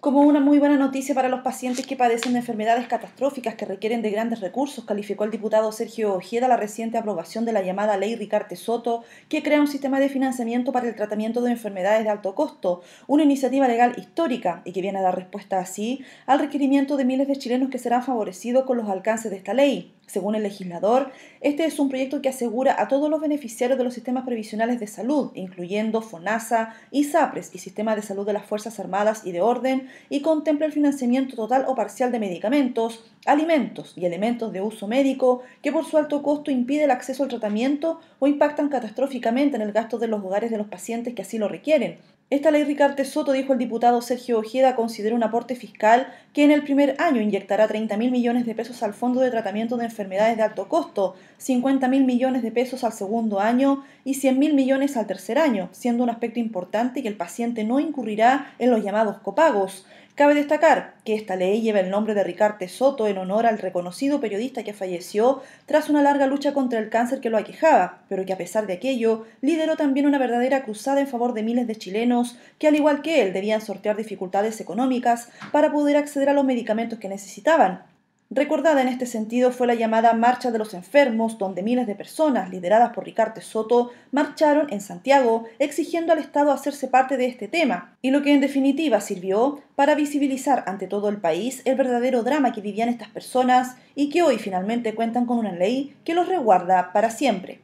Como una muy buena noticia para los pacientes que padecen de enfermedades catastróficas que requieren de grandes recursos, calificó el diputado Sergio Ojeda la reciente aprobación de la llamada Ley Ricarte Soto, que crea un sistema de financiamiento para el tratamiento de enfermedades de alto costo, una iniciativa legal histórica y que viene a dar respuesta así al requerimiento de miles de chilenos que serán favorecidos con los alcances de esta ley. Según el legislador, este es un proyecto que asegura a todos los beneficiarios de los sistemas previsionales de salud, incluyendo FONASA, SAPRES y Sistema de Salud de las Fuerzas Armadas y de Orden, y contempla el financiamiento total o parcial de medicamentos, alimentos y elementos de uso médico que por su alto costo impide el acceso al tratamiento o impactan catastróficamente en el gasto de los hogares de los pacientes que así lo requieren, esta ley Ricardo Soto, dijo el diputado Sergio Ojeda, considera un aporte fiscal que en el primer año inyectará 30.000 millones de pesos al Fondo de Tratamiento de Enfermedades de Alto Costo, 50.000 millones de pesos al segundo año y 100.000 millones al tercer año, siendo un aspecto importante que el paciente no incurrirá en los llamados copagos. Cabe destacar que esta ley lleva el nombre de Ricarte Soto en honor al reconocido periodista que falleció tras una larga lucha contra el cáncer que lo aquejaba, pero que a pesar de aquello lideró también una verdadera cruzada en favor de miles de chilenos que al igual que él debían sortear dificultades económicas para poder acceder a los medicamentos que necesitaban, Recordada en este sentido fue la llamada Marcha de los Enfermos, donde miles de personas, lideradas por Ricardo Soto, marcharon en Santiago exigiendo al Estado hacerse parte de este tema, y lo que en definitiva sirvió para visibilizar ante todo el país el verdadero drama que vivían estas personas y que hoy finalmente cuentan con una ley que los reguarda para siempre.